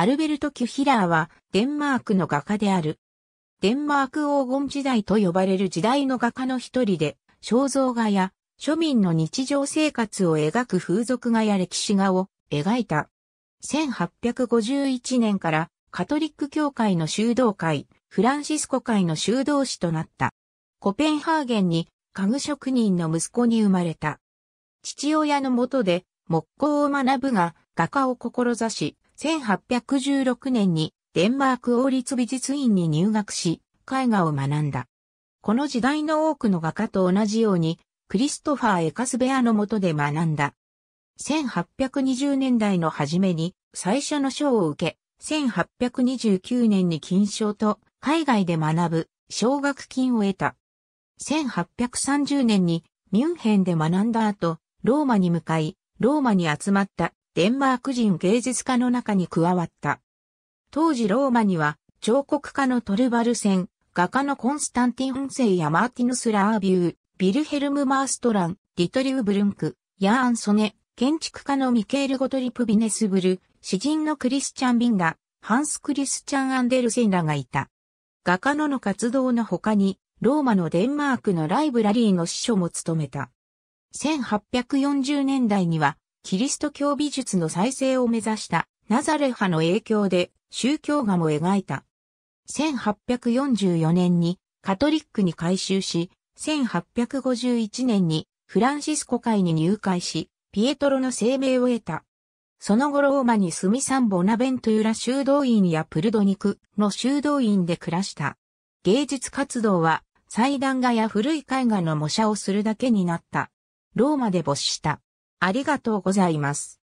アルベルト・キュヒラーはデンマークの画家である。デンマーク黄金時代と呼ばれる時代の画家の一人で、肖像画や庶民の日常生活を描く風俗画や歴史画を描いた。1851年からカトリック教会の修道会、フランシスコ会の修道士となった。コペンハーゲンに家具職人の息子に生まれた。父親のもとで木工を学ぶが画家を志し、1816年にデンマーク王立美術院に入学し、絵画を学んだ。この時代の多くの画家と同じように、クリストファー・エカスベアの下で学んだ。1820年代の初めに最初の賞を受け、1829年に金賞と海外で学ぶ奨学金を得た。1830年にミュンヘンで学んだ後、ローマに向かい、ローマに集まったデンマーク人芸術家の中に加わった。当時ローマには、彫刻家のトルバルセン、画家のコンスタンティン・セイやマーティヌス・ラービュー、ビルヘルム・マーストラン、リトリウ・ブルンク、ヤーン・ソネ、建築家のミケール・ゴトリプ・ビネスブル、詩人のクリスチャン・ビンダ、ハンス・クリスチャン・アンデルセンらがいた。画家のの活動の他に、ローマのデンマークのライブラリーの司書も務めた。1840年代には、キリスト教美術の再生を目指したナザレ派の影響で宗教画も描いた。1844年にカトリックに改修し、1851年にフランシスコ会に入会し、ピエトロの生命を得た。その後ローマに住みサンボナベントゥーラ修道院やプルドニクの修道院で暮らした。芸術活動は祭壇画や古い絵画の模写をするだけになった。ローマで没した。ありがとうございます。